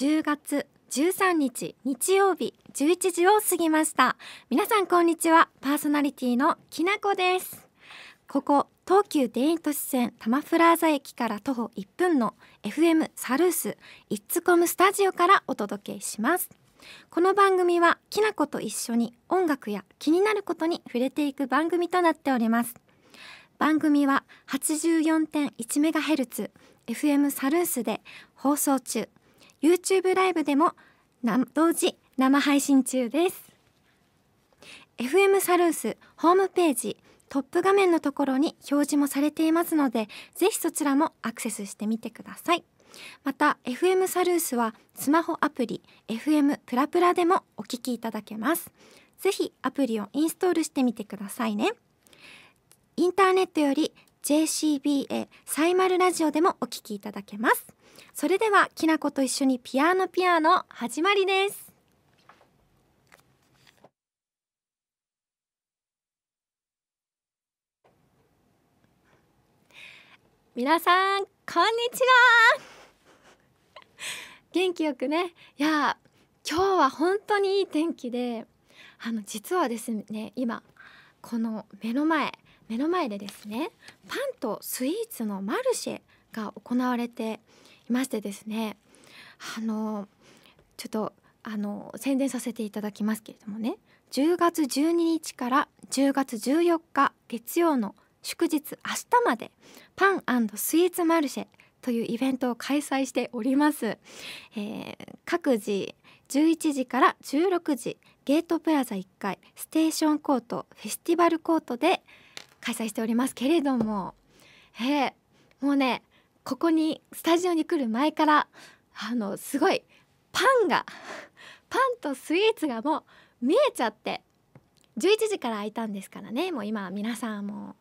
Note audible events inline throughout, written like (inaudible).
10月13日日曜日11時を過ぎました皆さんこんにちはパーソナリティのきなこですここ東急田園都市線多摩フラーザ駅から徒歩1分の FM サルースイッツコムスタジオからお届けしますこの番組はきなこと一緒に音楽や気になることに触れていく番組となっております番組は 84.1MHz FM サルースで放送中 YouTube ライブでも同時生配信中です FM サルースホームページトップ画面のところに表示もされていますのでぜひそちらもアクセスしてみてくださいまた FM サルースはスマホアプリ FM プラプラでもお聞きいただけますぜひアプリをインストールしてみてくださいねインターネットより JCBA サイマルラジオでもお聞きいただけますそれではきなこと一緒にピアノピアノ始まりですみなさんこんにちは元気よくねいや今日は本当にいい天気であの実はですね今この目の前目の前でですねパンとスイーツのマルシェが行われていましてですねあのちょっとあの宣伝させていただきますけれどもね10月12日から10月14日月曜の祝日明日までパンスイーツマルシェというイベントを開催しております、えー、各自11時から16時ゲートプラザ1階ステーションコートフェスティバルコートで開催しておりますけれども、えー、もうねここにスタジオに来る前からあのすごいパンが (laughs) パンとスイーツがもう見えちゃって11時から開いたんですからねもう今皆さんも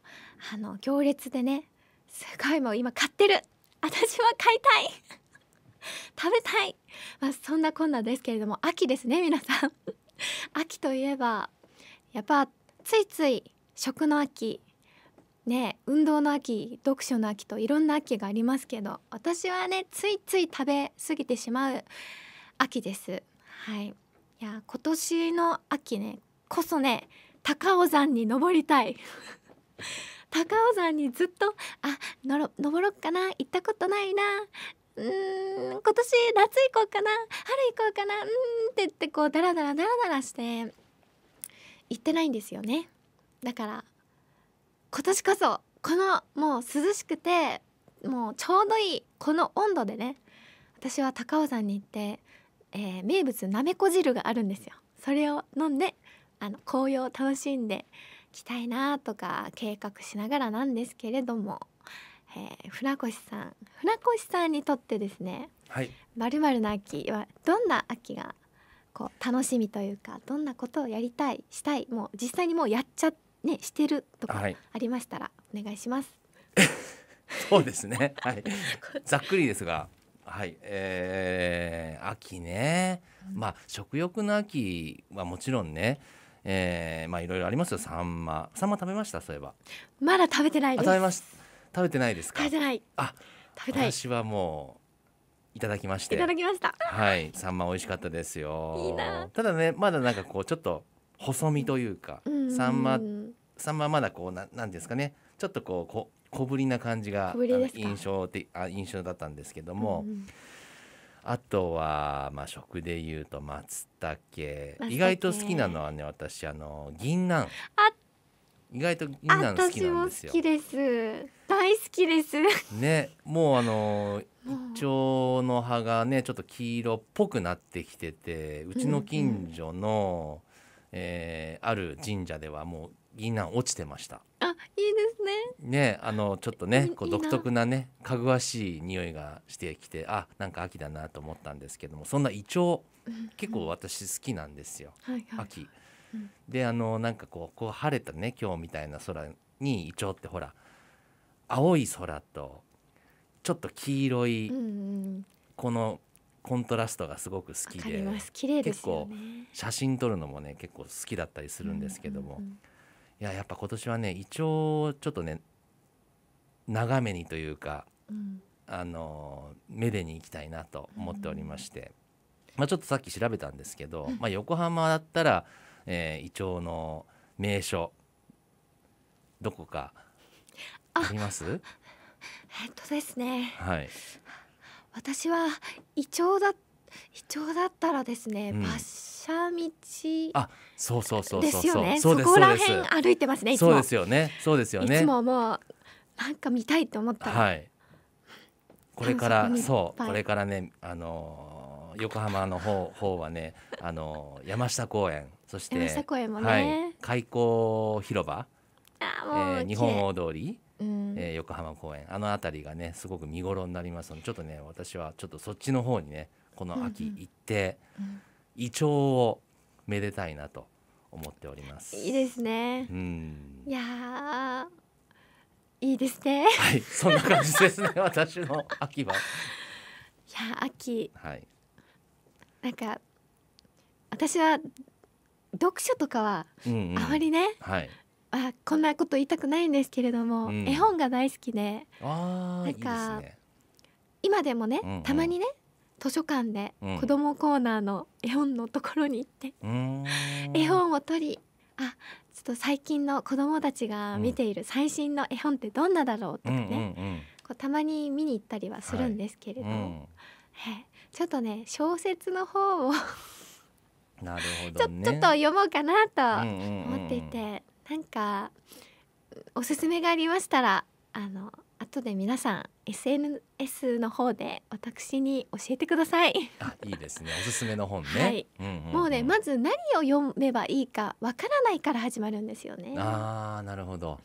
あの行列でねすごいもう今買ってる私は買いたい (laughs) 食べたい、まあ、そんなこんなですけれども秋ですね皆さん (laughs) 秋といえばやっぱついつい食の秋ね運動の秋読書の秋といろんな秋がありますけど私はねついつい食べ過ぎてしまう秋です。はい、いや今年の秋ねこそね高尾山に登りたい (laughs) 高尾山にずっとあのろ登ろっかな行ったことないなうーん今年夏行こうかな春行こうかなうんって言ってこうダラダラダラダラして行ってないんですよねだから今年こそこのもう涼しくてもうちょうどいいこの温度でね私は高尾山に行って、えー、名物なめこ汁があるんですよそれを飲んであの紅葉を楽しんできたいなとか計画しながらなんですけれども、えー、船越さん船越さんにとってですねまるまるの秋はどんな秋がこう楽しみというかどんなことをやりたいしたいもう実際にもうやっちゃっねしてるとかありましたらお願いします。はい、そうですね。はい。(laughs) ざっくりですが、はい。えー、秋ね。まあ食欲の秋はもちろんね。えー、まあいろいろありますよ。サンマ、サンマ食べましたそういえば。まだ食べてない食べまし食べてないですか。食べてない。あ、食べたい。私はもう。いただきましていただきましたはいサンマ美味しかったですよただねまだなんかこうちょっと細身というか、うん、サンマさんまはまだこうななんですかねちょっとこうこ小ぶりな感じが印象的あ印象だったんですけども、うんあとは、まあ、食でいうと松茸意外と好きなのはね私あの銀杏意外と銀杏好きなんですよ好きです大好きですねもうあのイチョウの葉がねちょっと黄色っぽくなってきててうちの近所の、うんうん、えー、ある神社ではもう銀杏落ちてましたあいいですねねあのちょっとねこう独特なねかぐわしい匂いがしてきてあなんか秋だなと思ったんですけどもそんなイチョウ結構私好きなんですよ、秋、うん、であのなんかこうこう晴れたね今日みたいな空にイチョウってほら青い空とちょっと黄色い、うんうん、このコントラストがすごく好きで、ね、結構写真撮るのもね結構好きだったりするんですけども、うんうんうん、いややっぱ今年はね一応ちょっとね長めにというか、うん、あのめでに行きたいなと思っておりまして、うん、まあ、ちょっとさっき調べたんですけど、うん、まあ、横浜だったら、えー、イチョウの名所どこかありますえっとですね、はい、私はイチョウだイチだったらですね、馬車道あそうそうそうそうですそこら辺歩いてますねそうですよねそうですよねいつももうなんか見たいと思ったはい、これからそうこれからねあの横浜の方方はねあの山下公園そして山下公園もね、はい、開港広場あえ日本大通りうん、えー、横浜公園あの辺りがねすごく見頃になりますのでちょっとね私はちょっとそっちの方にねこの秋行って、うんうん、イチョウをめでたいなと思っておりますいいですねうんいやいいですねはいそんな感じですね (laughs) 私の秋はいや秋はいなんか私は読書とかはあまりね、うんうん、はいあこんなこと言いたくないんですけれども、うん、絵本が大好きであなんか、ね、今でもね、うんうん、たまにね図書館で子どもコーナーの絵本のところに行って、うん、絵本を取りあちょっと最近の子どもたちが見ている最新の絵本ってどんなだろうとかね、こうたまに見に行ったりはするんですけれどはいうん、ちょっとね小説の方を (laughs) なるほど、ね、ちょちょっと読もうかなと思っていて、うんうんうん、なんかおすすめがありましたらあの後で皆さん SNS の方で私に教えてくださいあいいですねおすすめの本ね、もうねまず何を読めばいいかわからないから始まるんですよねあなるほど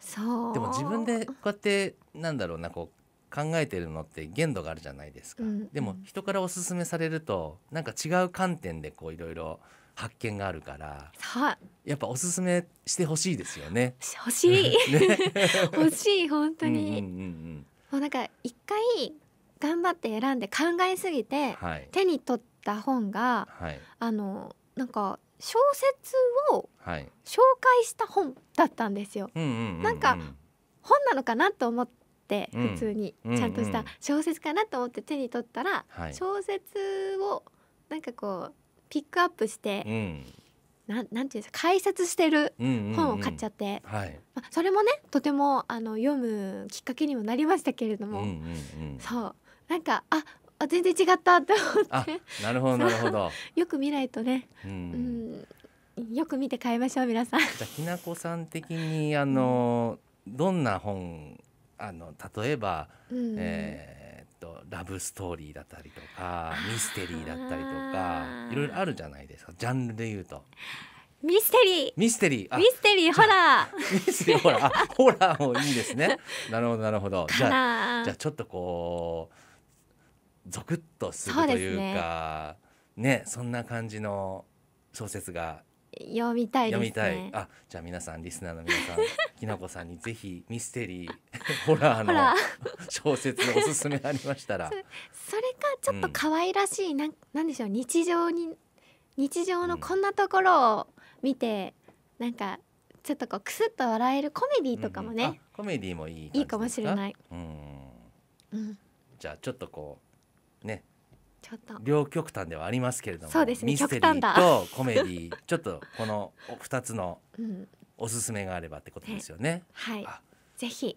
そうでも自分でこうやってなんだろうなこう考えてるのって限度があるじゃないですか、うんうん、でも人からおすすめされるとなんか違う観点でこういろいろ発見があるから、やっぱおすすめしてほしいですよね。欲しい、(laughs) 欲しい本当に。うんうんうん、もうなんか一回頑張って選んで考えすぎて、はい、手に取った本が、はい、あのなんか小説を紹介した本だったんですよ。はい、なんか本なのかなと思って普通にちゃんとした小説かなと思って手に取ったら、小説をなんかこうピックアップして、うん、なんなんていうんですか解説してる本を買っちゃって、はいそれもねとてもあの読むきっかけにもなりましたけれども、そうなんかあ全然違ったって思ってなるほどなるほどよく見ないとね、うん、うん、よく見て買いましょう皆さん。じゃきなこさん的にあの、うん、どんな本あの例えば、うん、えーとラブストーリーだったりとかミステリーだったりとかいろいろあるじゃないですかジャンルで言うと。ミステリー。ミステリー。ミステリー、ホラー。ミステリー、ホラー。ホラーもいいですね。(laughs) なるほど、なるほど。じゃあ、じゃあちょっとこう、ゾクッとするというか、ね、ね、そんな感じの小説が読みたいですね。読みたい。あ、じゃあ皆さんリスナーの皆さん、(laughs) きなこさんにぜひミステリー、(laughs) ホラーの (laughs) 小説のおすすめありましたら。そそれかちょっと可愛らしい、うん、なんなんでしょう日常に日常のこんなところを見て、うん、なんかちょっとこうクスッと笑えるコメディとかもね。うんコメディもいいいいかもしれない。うん。うん、じゃあちょっとこうね両極端ではありますけれども、そうですね、ミステリーとコメディ (laughs) ちょっとこの2つのおすすめがあればってことですよね。はい、ぜひ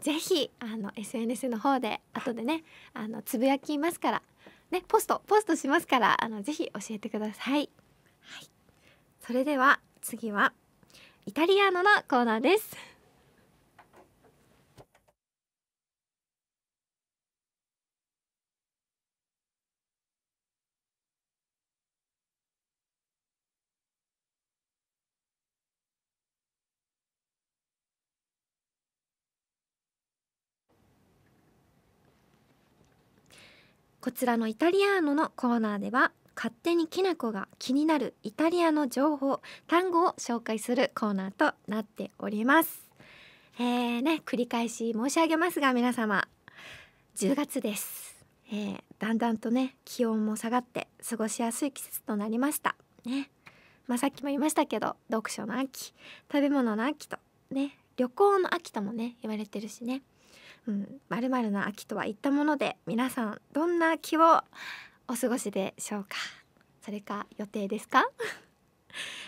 ぜひあの SNS の方で後でねあのつぶやきますから、ね、ポストポストしますからあのぜひ教えてください。はい、それでは次はイタリアのコーナーです。こちらのイタリアーノのコーナーでは勝手にきなこが気になるイタリアの情報単語を紹介するコーナーとなっております。えーね、繰り返し申し上げますが皆様10月です、えー、だんだんとね気温も下がって過ごしやすい季節となりましたね、まあ、さっきも言いましたけど読書の秋食べ物の秋とね旅行の秋ともね言われてるしねまるまるな秋とは言ったもので皆さんどんな秋をお過ごしでしょうかそれか予定ですか (laughs)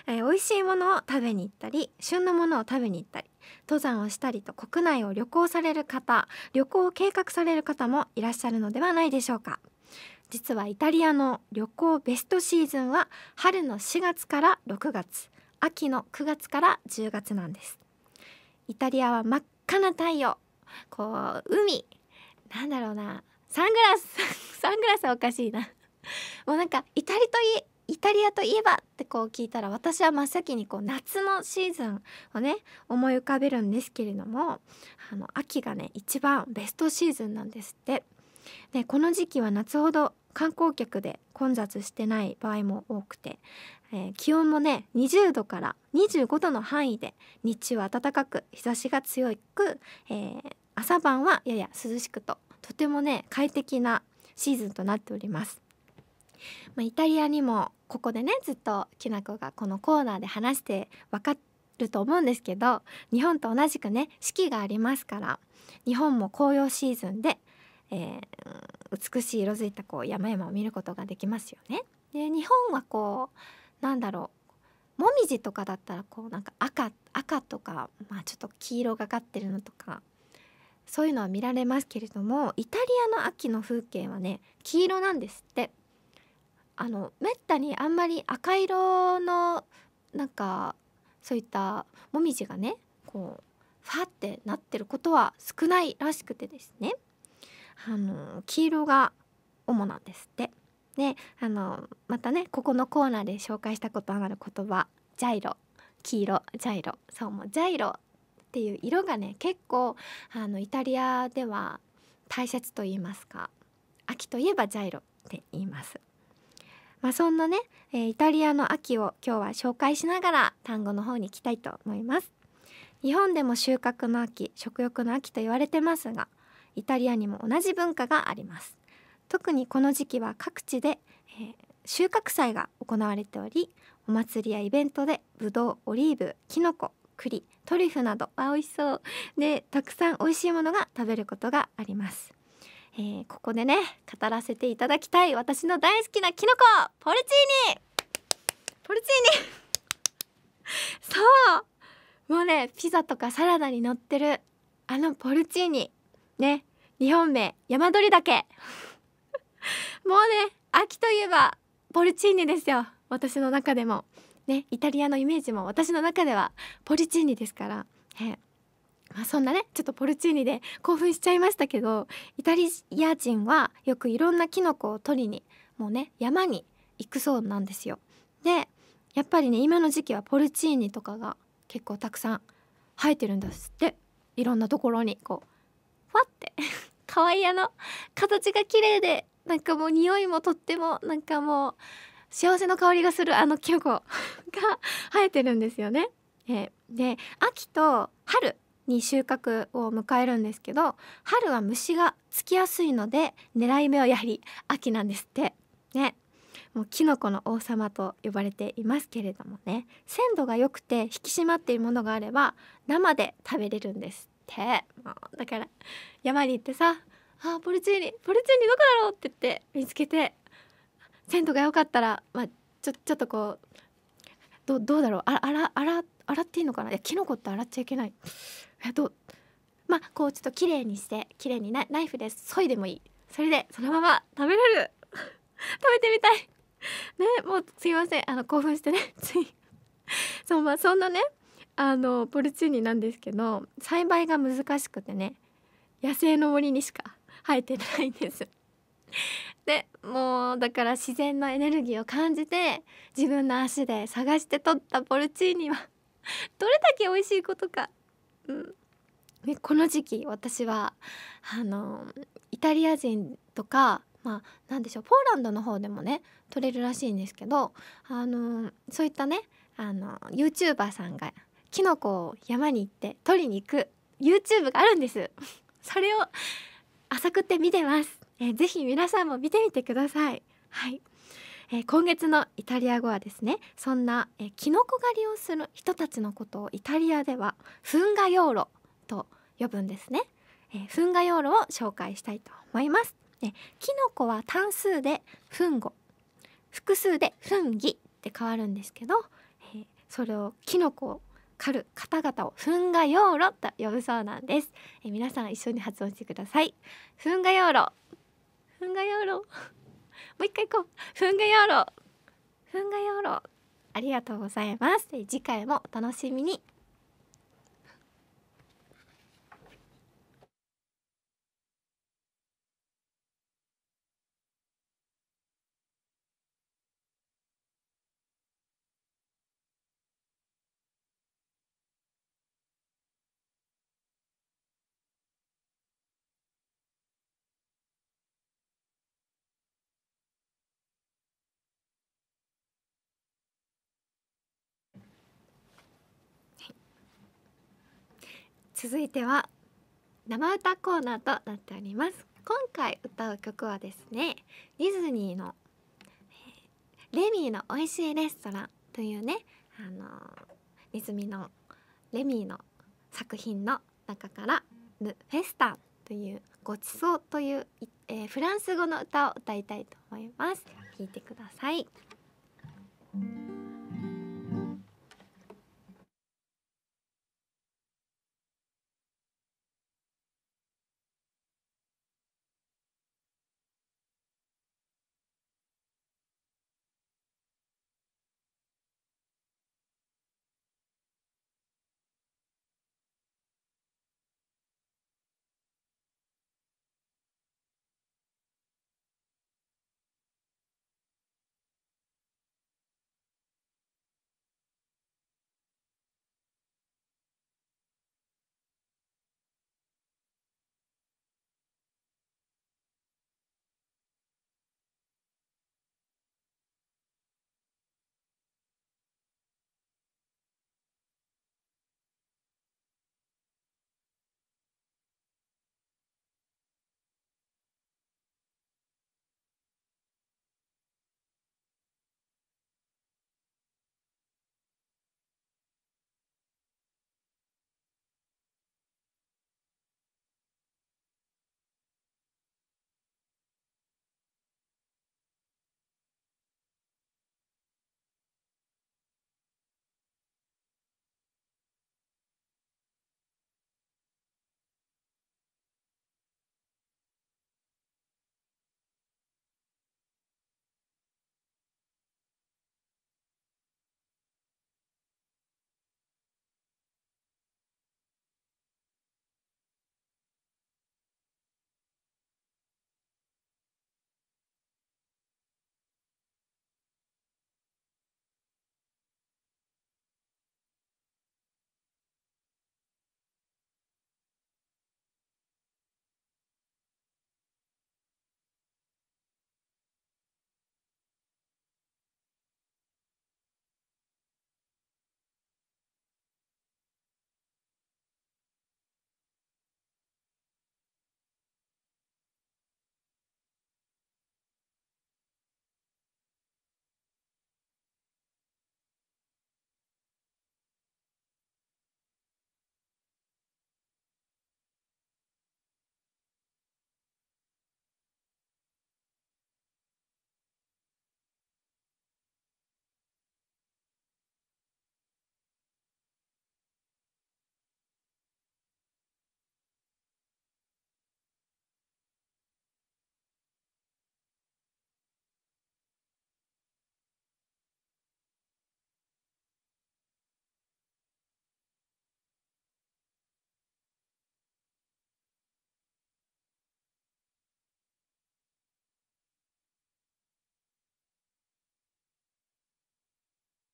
えー、美味しいものを食べに行ったり旬のものを食べに行ったり登山をしたりと国内を旅行される方旅行を計画される方もいらっしゃるのではないでしょうか実はイタリアの旅行ベストシーズンは春の4月から6月秋の9月から10月なんですイタリアは真っ赤な太陽こう海なんだろうなサングラス (laughs) サングラスはおかしいなもうなんかイタリといイタリアといえばってこう聞いたら私は真っ先にこう夏のシーズンをね思い浮かべるんですけれどもあの秋がね一番ベストシーズンなんですって。でこの時期は夏ほど観光客で混雑してない場合も多くて、えー、気温もね20度から25度の範囲で日中は暖かく日差しが強く、えー、朝晩はやや涼しくととてもね快適なシーズンとなっております。まあ、イタリアにもここでねずっときなこがこのコーナーで話して分かると思うんですけど日本と同じくね四季がありますから日本も紅葉シーズンで、えー、美しい色づいたこう山々を見ることができますよね。で日本はこうなんだろうもみじとかだったらこうなんか赤赤とか、まあ、ちょっと黄色がかってるのとかそういうのは見られますけれどもイタリアの秋の風景はね黄色なんですってあのめったにあんまり赤色のなんかそういったもみじがねこうファってなってることは少ないらしくてですねあの黄色が主なんですって。であのまたねここのコーナーで紹介したことある言葉ジャイロ黄色ジャイロそうもジャイロっていう色がね結構あのイタリアでは大切と言いますか秋といえばジャイロって言います。まあ、そんなね、えイタリアの秋を今日は紹介しながら単語の方に行きたいと思います。日本でも収穫の秋食欲の秋と言われてますがイタリアにも同じ文化があります特にこの時期は各地で、えー、収穫祭が行われておりお祭りやイベントでブドウオリーブきのこ栗トリュフなどあ美味しそうでたくさん美味しいものが食べることがあります、えー、ここでね語らせていただきたい私の大好きなキノコポルチーニポルチーニ (laughs) そうもうねピザとかサラダに乗ってるあのポルチーニね日本名山鳥岳 (laughs) もうね秋といえばポルチーニですよ私の中でもねイタリアのイメージも私の中ではポリチーニですから、えーまあ、そんなねちょっとポルチーニで興奮しちゃいましたけどイタリア人はよくいろんなキノコを取りにもうね山に行くそうなんですよ。でやっぱりね今の時期はポルチーニとかが結構たくさん生えてるんですっていろんなところにこうふわって (laughs) 可愛いあの形が綺麗でなんかもう匂いもとってもなんかもう幸せの香りがするあのキノコが生えてるんですよね。えー、で秋と春に収穫を迎えるんですけど春は虫がつきやすいので狙い目はやはり秋なんですってねもうキノコの王様と呼ばれていますけれどもね鮮度が良くて引き締まっているものがあれば生で食べれるんですってもうだから山に行ってさ「あポルチーニポルチーニどこだろう?」って言って見つけて鮮度が良かったら、まあ、ちょちょっとこうどどうだろうあらあらあら洗っていいのかないやキノコって洗っちゃいけないえとまあこうちょっと綺麗にして綺麗にナイフで削いでもいいそれでそのまま食べれる (laughs) 食べてみたいねもうすいませんあの興奮してね (laughs) ついそうまあそんなねあのポルチーニなんですけど栽培が難しくてね野生の森にしか生えてないんです (laughs) でもうだから自然のエネルギーを感じて自分の足で探して取ったポルチーニは (laughs) どれだけ美味しいことか、うんこの時期私はあのイタリア人とかまあ、なんでしょうポーランドの方でもね取れるらしいんですけど、あのそういったね、あのー、YouTuber さんがキノコを山に行って取りに行く YouTube があるんです (laughs) それを浅くって見てますえー、ぜひ皆さんも見てみてください。はい、えー、今月のイタリア語はですねそんな、えー、キノコ狩りをする人たちのことをイタリアではフンガヨーロと呼ぶんですね、えー、フンガヨーロを紹介したいと思います、えー、キノコは単数でフンゴ複数でフンギって変わるんですけど、えー、それをキノコを狩る方々をフンガヨーロと呼ぶそうなんです、えー、皆さん一緒に発音してくださいフンガヨーロふんがやろうもう一回行こうふんがやろうふんがやろうありがとうございます次回もお楽しみに続いては生歌コーナーとなっております今回歌う曲はですねディズニーのレミーの美味しいレストランというねあのネズミのレミーの作品の中からフェスタというごちそうという、えー、フランス語の歌を歌いたいと思います聞いてください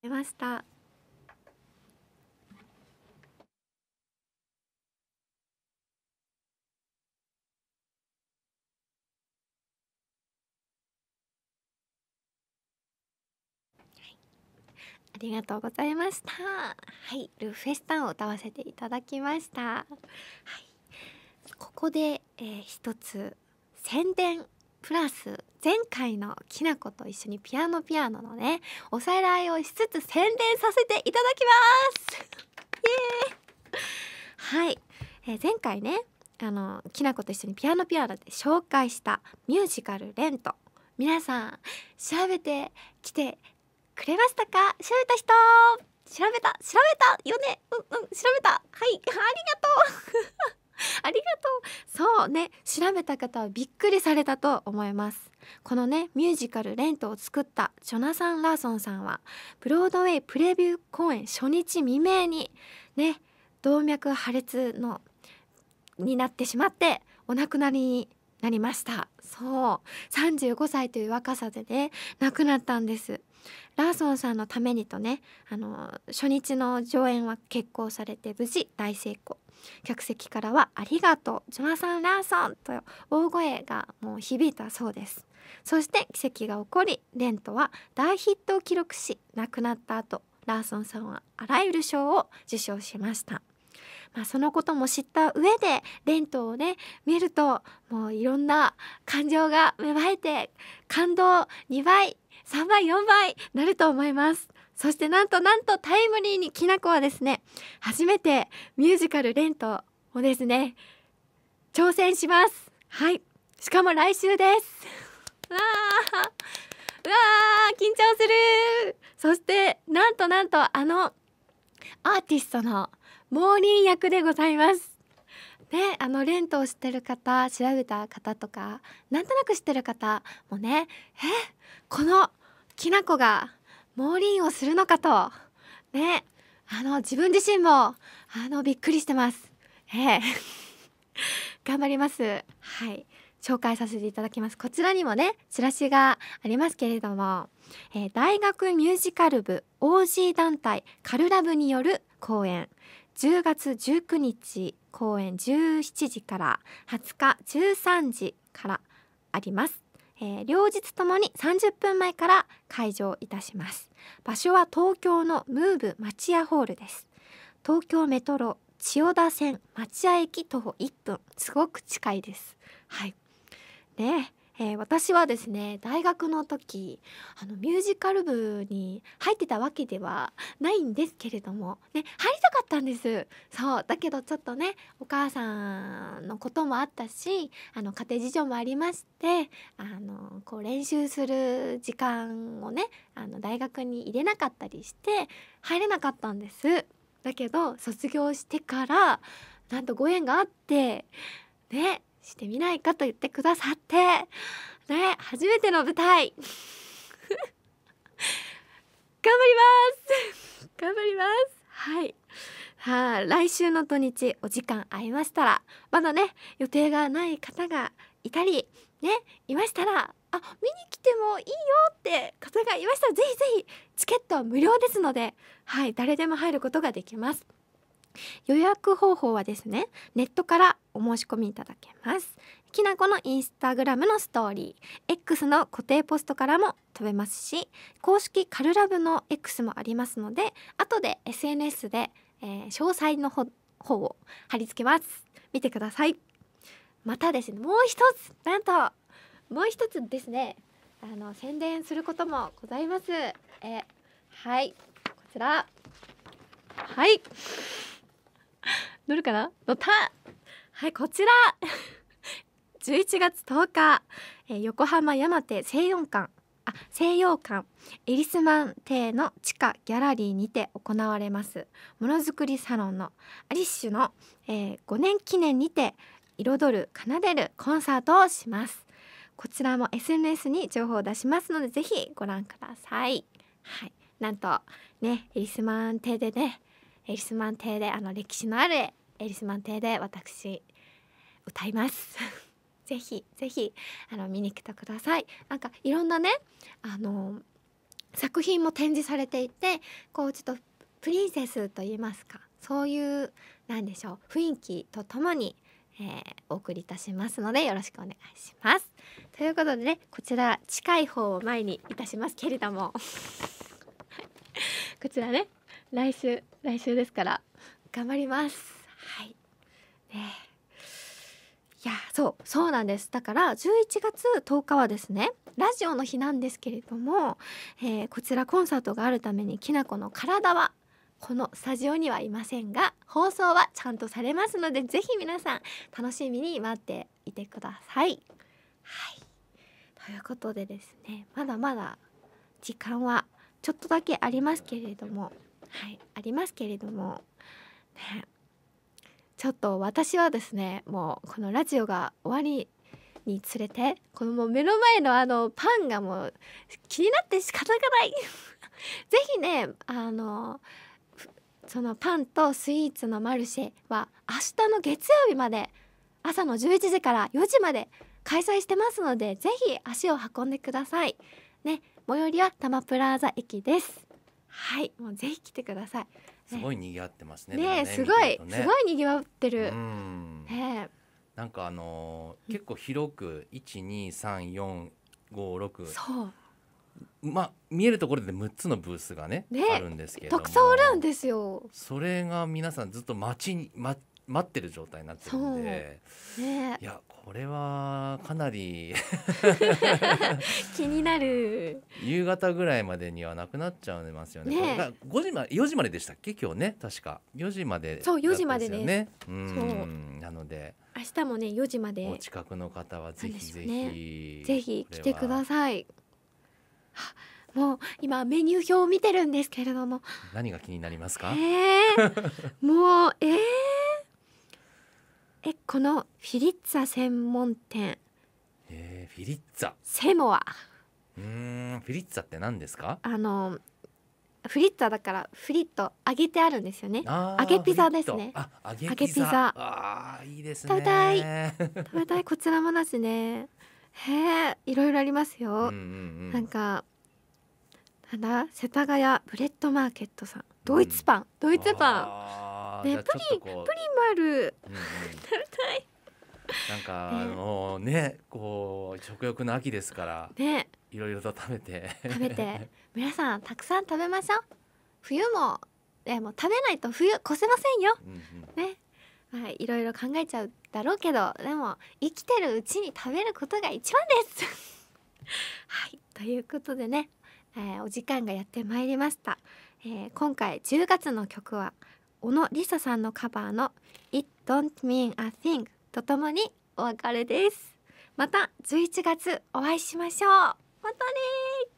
出ました。ありがとうございました。はい、ルフェスタンを歌わせていただきました。はい、ここで、えー、一つ宣伝プラス前回のきなこと一緒にピアノピアノのねおさらいをしつつ宣伝させていただきます (laughs) イエーイはい、えー、前回ねあのきなこと一緒にピアノピアノで紹介したミュージカル「レント」皆さん調べてきてくれましたか調べた人調べた調べたよねうんうん調べたはい (laughs) ありがとう (laughs) ありがとうそうね調べた方はびっくりされたと思いますこのねミュージカル「レント」を作ったジョナサン・ラーソンさんはブロードウェイプレビュー公演初日未明にね動脈破裂のになってしまってお亡くなりになりましたそう35歳という若さでね亡くなったんですラーソンさんのためにとねあの初日の上演は決行されて無事大成功客席からは「ありがとうジョナサン・ラーソン!」と大声がもう響いたそうですそして奇跡が起こりレントは大ヒットを記録し亡くなった後ラーソンさんはあらゆる賞を受賞しましたまあ、そのことも知った上でレントをね見るともういろんな感情が芽生えて感動2倍3倍4倍なると思いますそしてなんとなんとタイムリーにきなこはですね初めてミュージカル「レント」をですね挑戦しますはいしかも来週ですわあわあ緊張するそしてなんとなんとあのアーティストのモーリー役でございますね、あのレントを知ってる方調べた方とかなんとなく知ってる方もねえこのきなこが猛輪をするのかとねあの自分自身もあのびっくりしてます。ええ、(laughs) 頑張ります。はい。紹介させていただきます。こちらにもね、チラシがありますけれども、えー、大学ミュージカル部 OG 団体カルラブによる公演、10月19日公演17時から20日13時からあります。えー、両日ともに30分前から開場いたします場所は東京のムーブ町屋ホールです東京メトロ千代田線町屋駅徒歩1分すごく近いですはいねえー、私はですね大学の時あのミュージカル部に入ってたわけではないんですけれどもね入りたかったんですそうだけどちょっとねお母さんのこともあったしあの家庭事情もありましてあのこう練習する時間をねあの大学に入れなかったりして入れなかったんです。だけど卒業してからなんとご縁があってねしてみないかと言ってくださってね初めての舞台 (laughs) 頑張ります頑張りますはいはあ、来週の土日お時間会いましたらまだね予定がない方がいたりねいましたらあ見に来てもいいよって方がいましたらぜひぜひチケットは無料ですのではい誰でも入ることができます。予約方法はですねネットからお申し込みいただけますきなこのインスタグラムのストーリー X の固定ポストからも飛べますし公式カルラブの X もありますので後で SNS で、えー、詳細の方を貼り付けます見てくださいまたですねもう一つなんともう一つですねあの宣伝することもございますえはいこちらはい乗るかな乗ったはいこちら11 (laughs) 月10日、えー、横浜山手西洋館あ西洋館エリスマン邸の地下ギャラリーにて行われますものづくりサロンのアリッシュの、えー、5年記念にて彩る奏でるコンサートをしますこちらも SNS に情報を出しますのでぜひご覧くださいはいなんとねエリスマン邸でねエリスマン邸であの歴史のあるエリスマン邸で私歌います (laughs) ぜひぜひあの見に来てくださいなんかいろんなねあの作品も展示されていてこうちょっとプリンセスと言いますかそういうなんでしょう雰囲気とともに、えー、お送りいたしますのでよろしくお願いします。ということでねこちら近い方を前にいたしますけれども (laughs) こちらね来週来週ですから頑張りますはいねいやそうそうなんですだから11月10日はですねラジオの日なんですけれども、えー、こちらコンサートがあるためにきなこの体はこのスタジオにはいませんが放送はちゃんとされますのでぜひ皆さん楽しみに待っていてください。はい、ということでですねまだまだ時間はちょっとだけありますけれどもはいありますけれども、ね、ちょっと私はですねもうこのラジオが終わりにつれてこのもう目の前のあのパンがもう気になって仕方がない (laughs) ぜひねあのそのパンとスイーツのマルシェは明日の月曜日まで朝の11時から4時まで開催してますのでぜひ足を運んでくださいね最寄りは多摩プラザ駅ですはいもうぜひ来てください、すごい賑わってますねね、ね、すごい、ね、すごい賑わってるねなんかあのー、結構広く一二三四五六。そうまあ、見えるところで6つのブースがね、ね、あるんですけどたくさんあるんですよそれが皆さんずっと待ち待待ってる状態になってるんで、ね、いやこれはかなり (laughs) 気になる夕方ぐらいまでにはなくなっちゃいますよねね5時ま4時まででしたっけ今日ね確か4時まで、そう4時までねうんなので明日もね4時までお近くの方はぜひぜひ、ね、ぜひ来てくださいもう今メニュー表を見てるんですけれども何が気になりますか、えー、(laughs) もうええーえこのフィリッツァ専門店えー、フィリッツァセモアうんフィリッツァって何ですかあのフリッツァだからフリット揚げてあるんですよね揚げピザですねあ揚げピザあいいですね食べたい食べたいこちらもなしねへえいろいろありますよ、うんうんうん、なんかなんだ世田谷ブレッドマーケットさんドイツパン、うん、ドイツパンね、プリンプリンもある、うん、食べたいなんか、ね、あのねこう食欲の秋ですからねいろいろと食べて食べて (laughs) 皆さんたくさん食べましょう冬もえもう食べないと冬越せませんよ、うんうん、ねはいいろいろ考えちゃうだろうけどでも生きてるうちに食べることが一番です (laughs) はいということでね、えー、お時間がやってまいりました、えー、今回10月の曲は小野梨沙さんのカバーの It Don't Mean a Thing とともにお別れですまた11月お会いしましょうまたね